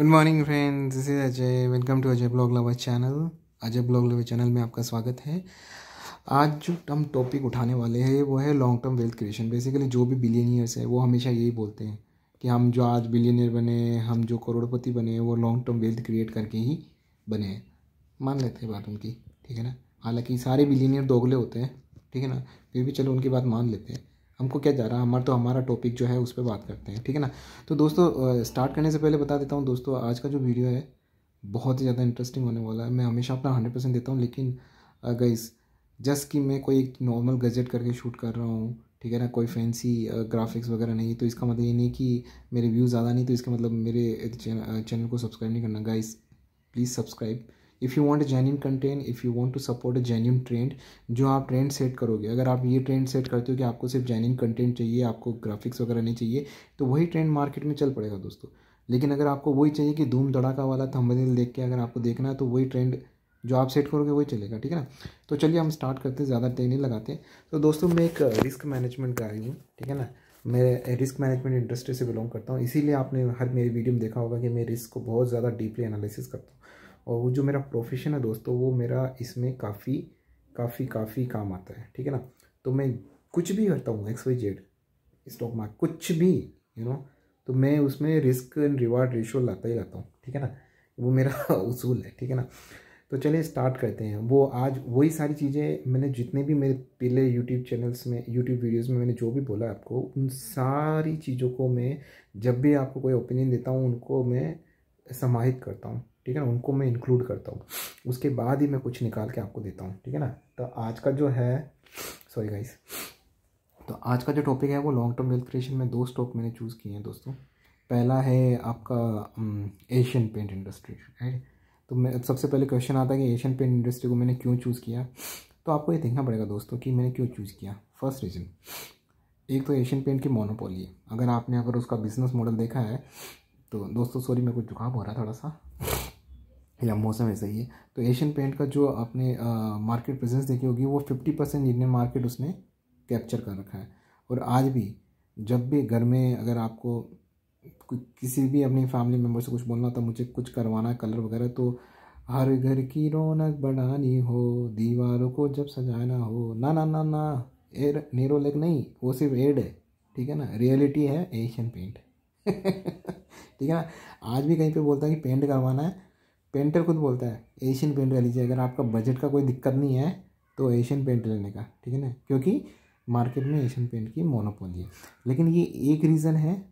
good morning friends this is Ajay welcome to Ajay blog lover channel Ajay blog lover channel में आपका स्वागत है आज जो हम टॉपिक उठाने वाले हैं वो है long term wealth creation basically जो भी बिलियनियर्स है वो हमेशा यही बोलते हैं कि हम जो आज बिलियनियर बने हम जो करोड़पति बने वो लॉन्ग टर्म वेल्थ क्रिएट करके ही बने मान लेते हैं बात उनकी ठीक है ना हालाँकि सारे बिलियनियर दोगले होते हैं ठीक है ना फिर भी चलो उनकी बात मान लेते हैं हमको क्या जा रहा है हमारा तो हमारा टॉपिक जो है उस पर बात करते हैं ठीक है ना तो दोस्तों स्टार्ट करने से पहले बता देता हूँ दोस्तों आज का जो वीडियो है बहुत ही ज़्यादा इंटरेस्टिंग होने वाला है मैं हमेशा अपना हंड्रेड परसेंट देता हूँ लेकिन गईस जस्ट कि मैं कोई एक नॉर्मल गजट करके शूट कर रहा हूँ ठीक है ना कोई फैंसी ग्राफिक्स वगैरह नहीं तो इसका मतलब ये नहीं कि मेरे व्यू ज़्यादा नहीं तो इसका मतलब मेरे चैनल को सब्सक्राइब नहीं करना guys please subscribe if you want a genuine content if you want to support a genuine trend जो आप ट्रेंड सेट करोगे अगर आप ये ट्रेंड सेट करते हो कि आपको सिर्फ जेन्यून कंटेंट चाहिए आपको ग्राफिक्स वगैरह नहीं चाहिए तो वही ट्रेंड मार्केट में चल पड़ेगा दोस्तों लेकिन अगर आपको वही चाहिए कि धूम धड़ाका वाला थंबनेल देख के अगर आपको देखना है तो वही ट्रेंड जो आप सेट करोगे वही चलेगा ठीक है ना तो चलिए हम स्टार्ट करते हैं ज़्यादा टाइम नहीं लगाते तो दोस्तों मैं एक रिस्क मैनेजमेंट का आई हूँ ठीक है ना मैं रिस्क मैनेजमेंट इंडस्ट्री से बिलोंग करता हूँ इसीलिए आपने हर मेरी वीडियो में देखा होगा कि मैं रिस्क को बहुत ज़्यादा डीपली एनालिसिस करता हूँ और वो जो मेरा प्रोफेशन है दोस्तों वो मेरा इसमें काफ़ी काफ़ी काफ़ी काम आता है ठीक है ना तो मैं कुछ भी करता हूँ X Y Z stock market कुछ भी यू you नो know, तो मैं उसमें रिस्क एंड रिवार्ड रेशो लाता ही लाता हूँ ठीक है ना वो मेरा उसूल है ठीक है ना तो चलिए स्टार्ट करते हैं वो आज वही सारी चीज़ें मैंने जितने भी मेरे पहले यूट्यूब चैनल्स में यूट्यूब वीडियोस में मैंने जो भी बोला है आपको उन सारी चीज़ों को मैं जब भी आपको कोई ओपिनियन देता हूँ उनको मैं समाहित करता हूँ ठीक है ना उनको मैं इंक्लूड करता हूँ उसके बाद ही मैं कुछ निकाल के आपको देता हूँ ठीक है ना तो आज का जो है सॉरी गाइस तो आज का जो टॉपिक है वो लॉन्ग टर्म वेल्थ क्रिएशन में दो स्टॉक मैंने चूज़ किए हैं दोस्तों पहला है आपका एशियन पेंट इंडस्ट्री राइट तो मैं सबसे पहले क्वेश्चन आता है कि एशियन पेंट इंडस्ट्री को मैंने क्यों चूज़ किया तो आपको ये देखना पड़ेगा दोस्तों कि मैंने क्यों चूज़ किया फर्स्ट रीज़न एक तो एशियन पेंट की मोनोपोली है अगर आपने अगर उसका बिज़नेस मॉडल देखा है तो दोस्तों सॉरी मेरे को जुकाम हो रहा है थोड़ा सा या मौसम ऐसा ही है तो एशियन पेंट का जो आपने मार्केट प्रेजेंस देखी होगी वो फिफ्टी परसेंट इंडियन मार्केट उसने कैप्चर कर रखा है और आज भी जब भी घर में अगर आपको किसी भी अपनी फैमिली मेम्बर से कुछ बोलना था तो मुझे कुछ करवाना है कलर वगैरह तो हर घर की रौनक बढ़ानी हो दीवारों को जब सजाना हो ना ना ना ना एयर नेरो लेग नहीं वो सिर्फ एड है ठीक है ना रियलिटी है एशियन पेंट ठीक है ना आज भी कहीं पे बोलता है कि पेंट करवाना है पेंटर खुद बोलता है एशियन पेंट ले लीजिए अगर आपका बजट का कोई दिक्कत नहीं है तो एशियन पेंट लेने का ठीक है ना क्योंकि मार्केट में एशियन पेंट की मोनोपोली है लेकिन ये एक रीज़न है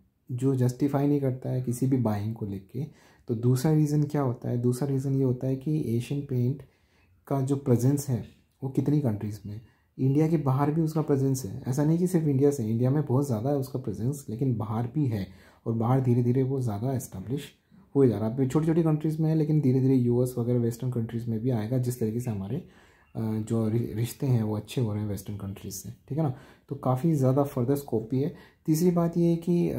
जो जस्टिफाई नहीं करता है किसी भी बाइंग को लेके तो दूसरा रीज़न क्या होता है दूसरा रीज़न ये होता है कि एशियन पेंट का जो प्रेजेंस है वो कितनी कंट्रीज़ में इंडिया के बाहर भी उसका प्रेजेंस है ऐसा नहीं कि सिर्फ इंडिया से इंडिया में बहुत ज़्यादा है उसका प्रेजेंस लेकिन बाहर भी है और बाहर धीरे धीरे वो ज़्यादा इस्टेब्लिश हो जा रहा है छोटी छोटी कंट्रीज़ में है लेकिन धीरे धीरे यूएस वगैरह वेस्टर्न कंट्रीज़ में भी आएगा जिस तरीके से हमारे जो रिश्ते हैं वो अच्छे हो रहे हैं वेस्टर्न कंट्रीज़ से ठीक है ना तो काफ़ी ज़्यादा फर्दर स्कोप भी है तीसरी बात ये है कि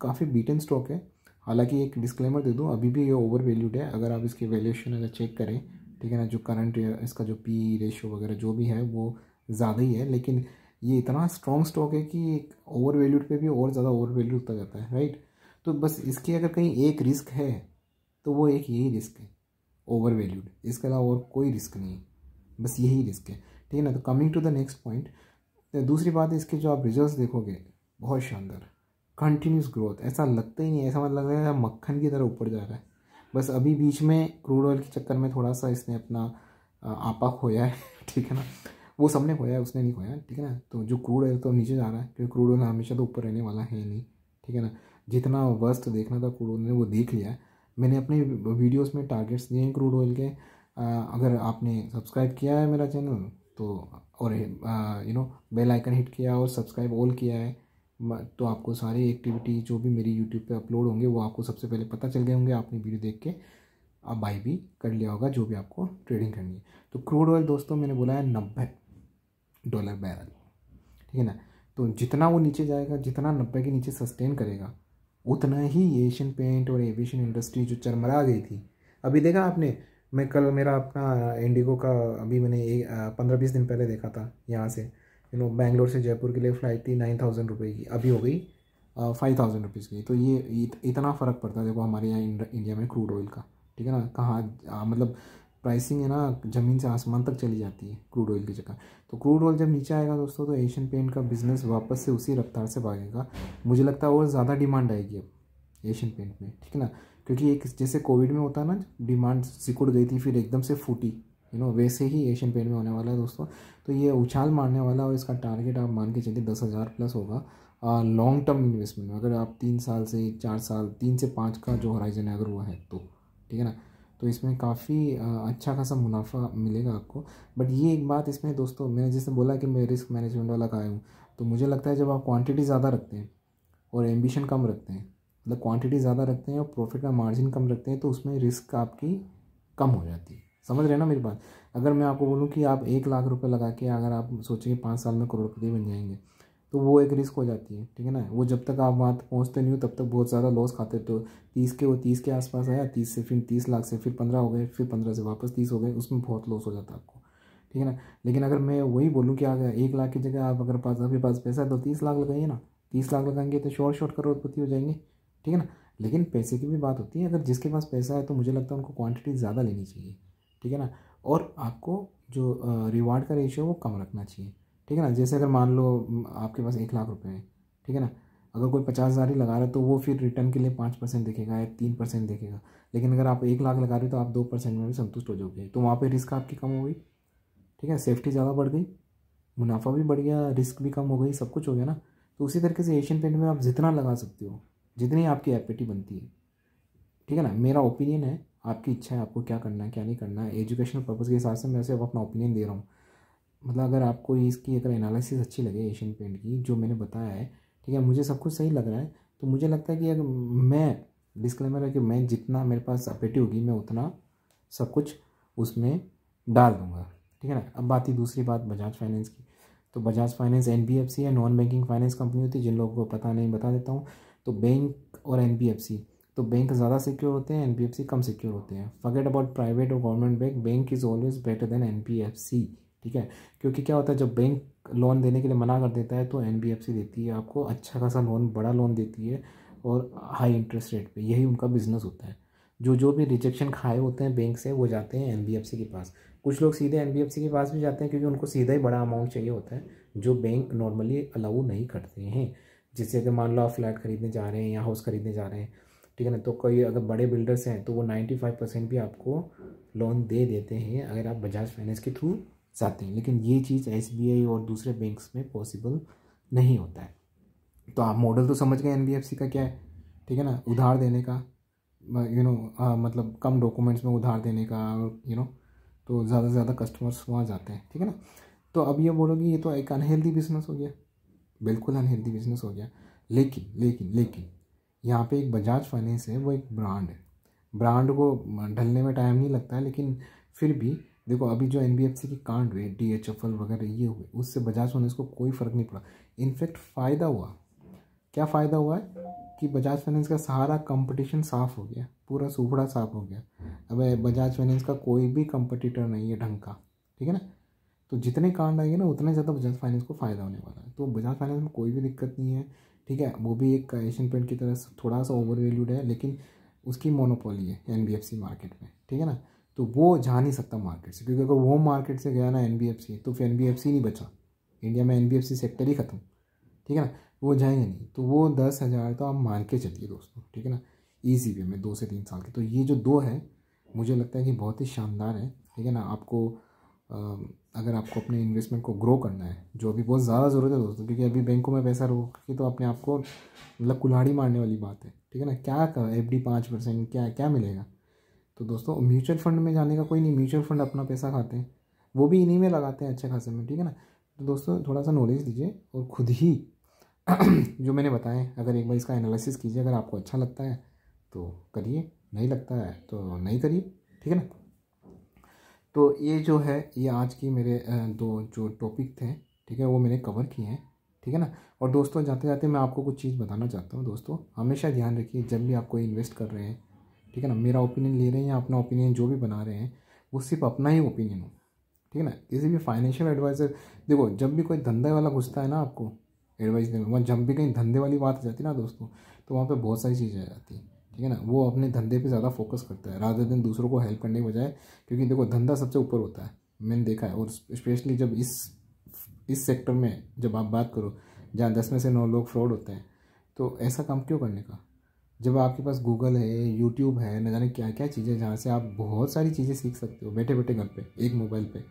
काफ़ी बीटन स्टॉक है हालांकि एक डिस्क्लेमर दे दूँ अभी भी ये ओवर वैल्यूड है अगर आप इसकी वैल्यूशन अगर चेक करें ठीक है ना जो करंट इसका जो पी रेशो e वगैरह जो भी है वो ज़्यादा ही है लेकिन ये इतना स्ट्रॉन्ग स्टॉक है कि ओवर वैल्यूड पर भी और ज़्यादा ओवर वैल्यू होता जाता है राइट तो बस इसकी अगर कहीं एक रिस्क है तो वो एक यही रिस्क है ओवर वैल्यूड इसके अलावा और कोई रिस्क नहीं है बस यही रिस्क है ठीक है ना तो coming to the next point दूसरी बात इसके जो आप रिजल्ट देखोगे बहुत शानदार कंटिन्यूस ग्रोथ ऐसा लगता ही नहीं ऐसा मतलब लग रहा है मक्खन की तरह ऊपर जा रहा है बस अभी बीच में क्रूड ऑयल के चक्कर में थोड़ा सा इसने अपना आपा खोया है ठीक है ना वो सबने खोया है उसने नहीं खोया ठीक है ना तो जो क्रूड ऑयल तो नीचे जा रहा है क्योंकि क्रूड ऑयल हमेशा तो ऊपर रहने वाला है नहीं ठीक है ना जितना वर्स्ट देखना था क्रूड ऑयल ने वो देख लिया है मैंने अपने वीडियोस में टारगेट्स दिए हैं क्रूड ऑयल के अगर आपने सब्सक्राइब किया है मेरा चैनल तो और you know bell icon hit किया और सब्सक्राइब ऑल किया है तो आपको सारी एक्टिविटी जो भी मेरी यूट्यूब पे अपलोड होंगे वो आपको सबसे पहले पता चल गए होंगे आपने वीडियो देख के आप बाई भी कर लिया होगा जो भी आपको ट्रेडिंग करनी है तो क्रूड ऑयल दोस्तों मैंने बोला है नब्बे डॉलर बैरल ठीक है ना तो जितना वो नीचे जाएगा जितना नब्बे के नीचे सस्टेन करेगा उतना ही एशियन पेंट और एविएशन इंडस्ट्री जो चरमरा गई थी अभी देखा आपने मैं कल मेरा अपना इंडिगो का अभी मैंने एक पंद्रह बीस दिन पहले देखा था यहाँ से यू नो बैंगलोर से जयपुर के लिए फ़्लाइट थी नाइन थाउजेंड रुपये की अभी हो गई फाइव थाउजेंड रुपीज़ की तो ये इत, इतना फ़र्क पड़ता है देखो हमारे यहाँ इंडिया में क्रूड ऑयल का ठीक है ना कहाँ मतलब प्राइसिंग है ना ज़मीन से आसमान तक चली जाती है क्रूड ऑयल की जगह तो क्रूड ऑयल जब नीचे आएगा दोस्तों तो एशियन पेंट का बिज़नेस वापस से उसी रफ्तार से भागेगा मुझे लगता है और ज़्यादा डिमांड आएगी अब एशियन पेंट में ठीक है ना क्योंकि एक जैसे कोविड में होता ना डिमांड सिकुड़ गई थी फिर एकदम से फूटी यू नो वैसे ही एशियन पेंट में होने वाला है दोस्तों तो ये उछाल मारने वाला और इसका टारगेट आप मान के चलिए दस हज़ार प्लस होगा लॉन्ग टर्म इन्वेस्टमेंट में अगर आप तीन साल से चार साल तीन से पाँच का जो हराइजन है अगर हुआ है तो ठीक है ना तो इसमें काफ़ी अच्छा खासा मुनाफा मिलेगा आपको बट ये एक बात इसमें दोस्तों मैंने जैसे बोला कि मैं रिस्क मैनेजमेंट वाला का हूँ तो मुझे लगता है जब आप क्वांटिटी ज़्यादा रखते हैं और एम्बिशन कम रखते हैं मतलब क्वांटिटी ज़्यादा रखते हैं और प्रॉफिट का मार्जिन कम रखते हैं तो उसमें रिस्क आपकी कम हो जाती है समझ रहे हैं ना मेरी बात अगर मैं आपको बोलूँ कि आप एक लाख रुपये लगा के अगर आप सोचेंगे पाँच साल में करोड़पति बन जाएंगे तो वो एक रिस्क हो जाती है ठीक है ना वो जब तक आप वहाँ पहुँचते नहीं हो तब तक बहुत ज़्यादा लॉस खाते तो तीस के वो तीस के आसपास आया तीस से फिर तीस लाख से फिर पंद्रह हो गए फिर पंद्रह से वापस तीस हो गए उसमें बहुत लॉस हो जाता आपको ठीक है ना लेकिन अगर मैं वही बोलूँ कि अगर एक लाख की जगह आप अगर पास आपके पास पैसा है तो तीस लाख लगाइए ना तीस लाख लगाएंगे तो शॉर्ट शॉर्ट करोड़पति हो जाएंगे ठीक है ना लेकिन पैसे की भी बात होती है अगर जिसके पास पैसा है तो मुझे लगता है उनको क्वांटिटी ज़्यादा लेनी चाहिए ठीक है ना और आपको जो रिवार्ड का रेशियो वो कम रखना चाहिए ठीक है ना जैसे अगर मान लो आपके पास एक लाख रुपये हैं ठीक है ना अगर कोई पचास हज़ार ही लगा रहा है तो वो फिर रिटर्न के लिए पाँच परसेंट देखेगा या तीन परसेंट देखेगा लेकिन अगर आप एक लाख लगा रहे हो तो आप दो परसेंट में भी संतुष्ट हो जाओगे तो वहाँ पर रिस्क आपकी कम हो गई ठीक है सेफ्टी ज़्यादा बढ़ गई मुनाफा भी बढ़ गया रिस्क भी कम हो गई सब कुछ हो गया ना तो उसी तरीके से एशियन पेंट में आप जितना लगा सकते हो जितनी आपकी एपिटी बनती है ठीक है ना मेरा ओपिनियन है आपकी इच्छा है आपको क्या करना है क्या नहीं करना है एजुकेशनल पर्पज़ के हिसाब से मैं सिर्फ अपना ओपिनियन दे रहा हूँ मतलब अगर आपको इसकी अगर एनालिसिस अच्छी लगे एशियन पेंट की जो मैंने बताया है ठीक है मुझे सब कुछ सही लग रहा है तो मुझे लगता है कि अगर मैं डिस्क्लेमर है कि मैं जितना मेरे पास अपेटी होगी मैं उतना सब कुछ उसमें डाल दूँगा ठीक है ना अब बात ही दूसरी बात बजाज फाइनेंस की तो Bajaj Finance N B F C है नॉन बैंकिंग फाइनेंस कंपनी होती है जिन लोगों को पता नहीं बता देता हूँ तो बैंक और एन बी एफ सी तो बैंक ज़्यादा सिक्योर होते हैं एन बी एफ सी कम सिक्योर होते हैं फगेट अबाउट प्राइवेट और government bank bank is always better than N B F C ठीक है क्योंकि क्या होता है जब बैंक लोन देने के लिए मना कर देता है तो एन देती है आपको अच्छा खासा लोन बड़ा लोन देती है और हाई इंटरेस्ट रेट पे यही उनका बिज़नेस होता है जो जो भी रिजेक्शन खाए होते हैं बैंक से वो जाते हैं एन के पास कुछ लोग सीधे एन के पास भी जाते हैं क्योंकि उनको सीधा ही बड़ा अमाउंट चाहिए होता है जो बैंक नॉर्मली अलाउ नहीं करते हैं जैसे अगर मान लो आप फ्लैट खरीदने जा रहे हैं या हाउस खरीदने जा रहे हैं ठीक है ना तो कोई अगर बड़े बिल्डर्स हैं तो वो नाइन्टी फाइव परसेंट भी आपको लोन दे देते हैं अगर आप बजाज फाइनेंस के थ्रू चाहते हैं लेकिन ये चीज़ एस और दूसरे बैंक्स में पॉसिबल नहीं होता है तो आप मॉडल तो समझ गए एन का क्या है ठीक है ना उधार देने का यू नो मतलब कम डॉक्यूमेंट्स में उधार देने का यू नो तो ज़्यादा से ज़्यादा कस्टमर्स वहाँ जाते हैं ठीक है ना तो अब ये बोलोगे ये तो एक अनहेल्दी बिजनेस हो गया बिल्कुल अनहेल्दी बिजनेस हो गया लेकिन लेकिन लेकिन यहाँ पे एक बजाज फाइनेंस है वो एक ब्रांड है ब्रांड को ढलने में टाइम नहीं लगता है लेकिन फिर भी देखो अभी जो एन के कांड हुए डी एच एफ एल वगैरह ये हुए उससे बजाज फाइनेंस को कोई फ़र्क नहीं पड़ा इनफैक्ट फ़ायदा हुआ क्या फ़ायदा हुआ है कि बजाज फाइनेंस का सारा कंपटीशन साफ़ हो गया पूरा सूफड़ा साफ़ हो गया अब बजाज फाइनेंस का कोई भी कंपटीटर नहीं है ढंग का ठीक है ना तो जितने कांड आएंगे ना उतना ज़्यादा बजाज फाइनेंस को फ़ायदा होने वाला है तो बजाज फाइनेंस में कोई भी दिक्कत नहीं है ठीक है वो भी एक एशियन पेंट की तरह थोड़ा सा ओवर वैल्यूड है लेकिन उसकी मोनोपोली है एन मार्केट में ठीक है ना तो वो जा नहीं सकता मार्केट से क्योंकि अगर वो मार्केट से गया ना एन तो फिर एन नहीं बचा इंडिया में एन सेक्टर ही ख़त्म ठीक है ना वो जाएंगे नहीं तो वो दस हज़ार तो आप मान के चलिए दोस्तों ठीक है ना ईजी वे में दो से तीन साल के तो ये जो दो है मुझे लगता है कि बहुत ही शानदार है ठीक है ना आपको अगर आपको अपने इन्वेस्टमेंट को ग्रो करना है जो अभी बहुत ज़्यादा ज़रूरत है दोस्तों क्योंकि अभी बैंकों में पैसा रोक के तो अपने आप को मतलब कुल्हाड़ी मारने वाली बात है ठीक है ना क्या एफ डी पाँच परसेंट क्या क्या मिलेगा तो दोस्तों म्यूचुअल फंड में जाने का कोई नहीं म्यूचुअल फंड अपना पैसा खाते हैं वो भी इन्हीं में लगाते हैं अच्छे खासे में ठीक है ना तो दोस्तों थोड़ा सा नॉलेज दीजिए और खुद ही जो मैंने बताएं अगर एक बार इसका एनालिसिस कीजिए अगर आपको अच्छा लगता है तो करिए नहीं लगता है तो नहीं करिए ठीक है ना तो ये जो है ये आज की मेरे दो जो टॉपिक थे ठीक है वो मैंने कवर किए हैं ठीक है ना और दोस्तों जाते जाते मैं आपको कुछ चीज़ बताना चाहता हूँ दोस्तों हमेशा ध्यान रखिए जब भी आप कोई इन्वेस्ट कर रहे हैं ठीक है ना मेरा ओपिनियन ले रहे हैं या अपना ओपिनियन जो भी बना रहे हैं वो सिर्फ अपना ही ओपिनियन हो ठीक है ना किसी भी फाइनेंशियल एडवाइज़र देखो जब भी कोई धंधे वाला घुसता है ना आपको एडवाइस देने वहाँ जब भी कहीं धंधे वाली बात आ जाती है ना दोस्तों तो वहाँ पर बहुत सारी चीज़ें आ जाती हैं ठीक है ना वो अपने धंधे पे ज़्यादा फोकस करता है राधा दिन दूसरों को हेल्प करने के बजाय क्योंकि देखो धंधा सबसे ऊपर होता है मैंने देखा है और स्पेशली जब इस इस सेक्टर में जब आप बात करो जहाँ दस में से नौ लोग फ्रॉड होते हैं तो ऐसा काम क्यों करने का जब आपके पास गूगल है यूट्यूब है न जाने क्या क्या चीज़ें जहाँ से आप बहुत सारी चीज़ें सीख सकते हो बैठे बैठे घर पे एक मोबाइल पे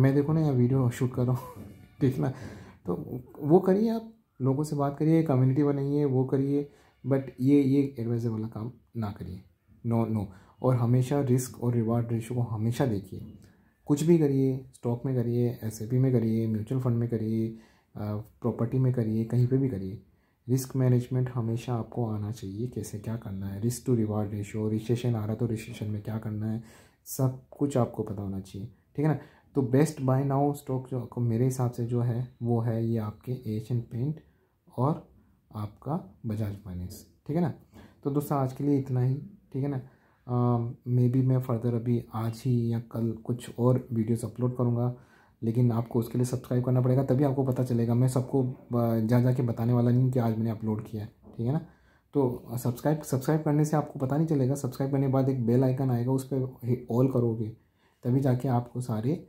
मैं देखो ना यहाँ वीडियो शूट कर रहा हूँ ठीक ना तो वो करिए आप लोगों से बात करिए कम्युनिटी बनाइए वो करिए बट ये ये एडवाइजर वाला काम ना करिए नो नो और हमेशा रिस्क और रिवार्ड रेशो को हमेशा देखिए कुछ भी करिए स्टॉक में करिए एस में करिए म्यूचुअल फंड में करिए प्रॉपर्टी में करिए कहीं पे भी करिए रिस्क मैनेजमेंट हमेशा आपको आना चाहिए कैसे क्या करना है risk to reward ratio recession आ रहा तो रिसेशन में क्या करना है सब कुछ आपको पता होना चाहिए ठीक है ना तो बेस्ट बाय नाउ स्टॉक जो आपको मेरे हिसाब से जो है वो है ये आपके एशियन पेंट और आपका बजाज फाइनेंस ठीक है ना तो दोस्तों आज के लिए इतना ही ठीक है ना मे बी मैं फ़र्दर अभी आज ही या कल कुछ और वीडियोस अपलोड करूँगा लेकिन आपको उसके लिए सब्सक्राइब करना पड़ेगा तभी आपको पता चलेगा मैं सबको जा जा के बताने वाला नहीं कि आज मैंने अपलोड किया है ठीक है ना तो सब्सक्राइब सब्सक्राइब करने से आपको पता नहीं चलेगा सब्सक्राइब करने के बाद एक बेल आइकन आएगा उस पर ऑल करोगे तभी जाके आपको सारे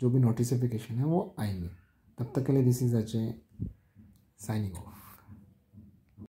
जो भी नोटिफिकेशन है वो आएंगे तब तक के लिए this is Ajay signing of